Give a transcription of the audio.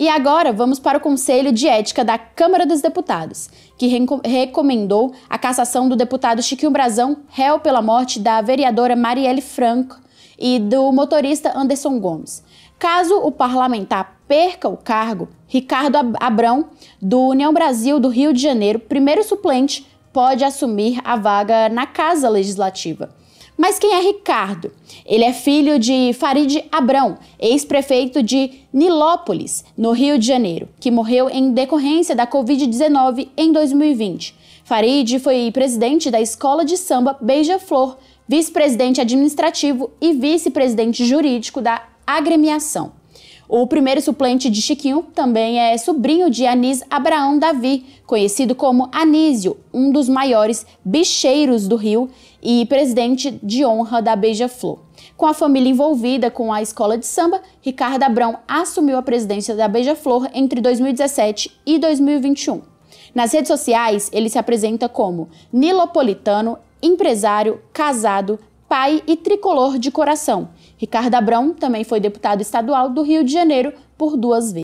E agora vamos para o Conselho de Ética da Câmara dos Deputados, que re recomendou a cassação do deputado Chiquinho Brazão, réu pela morte da vereadora Marielle Franco e do motorista Anderson Gomes. Caso o parlamentar perca o cargo, Ricardo Abrão, do União Brasil do Rio de Janeiro, primeiro suplente, pode assumir a vaga na Casa Legislativa. Mas quem é Ricardo? Ele é filho de Farid Abrão, ex-prefeito de Nilópolis, no Rio de Janeiro, que morreu em decorrência da Covid-19 em 2020. Farid foi presidente da escola de samba Beija-Flor, vice-presidente administrativo e vice-presidente jurídico da agremiação. O primeiro suplente de Chiquinho também é sobrinho de Anis Abraão Davi, conhecido como Anísio, um dos maiores bicheiros do Rio e presidente de honra da Beija-Flor. Com a família envolvida com a escola de samba, Ricardo Abrão assumiu a presidência da Beija-Flor entre 2017 e 2021. Nas redes sociais, ele se apresenta como nilopolitano, empresário, casado, pai e tricolor de coração. Ricardo Abrão também foi deputado estadual do Rio de Janeiro por duas vezes.